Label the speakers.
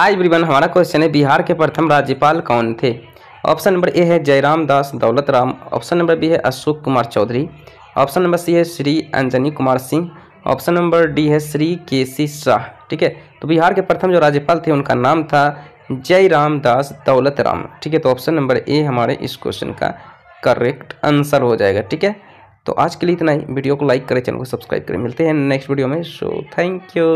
Speaker 1: hi everyone हमारा question है बिहार के प्रथम राज्यपाल कौन थे ऑप्शन नंबर ए है जयराम दास दौलत राम ऑप्शन नंबर बी है Ashok Kumar Chaudhary option number C है Shri Anjani Kumar Singh option number D है श्री के सी शाह ठीक है तो बिहार के प्रथम जो राज्यपाल थे उनका नाम था जयराम दास दौलत राम ठीक है तो ऑप्शन नंबर ए हमारे इस क्वेश्चन का करेक्ट आंसर हो जाएगा ठीक है तो आज के लिए इतना ही वीडियो को लाइक करें चैनल को सब्सक्राइब करें मिलते हैं नेक्स्ट वीडियो में सो थैंक यू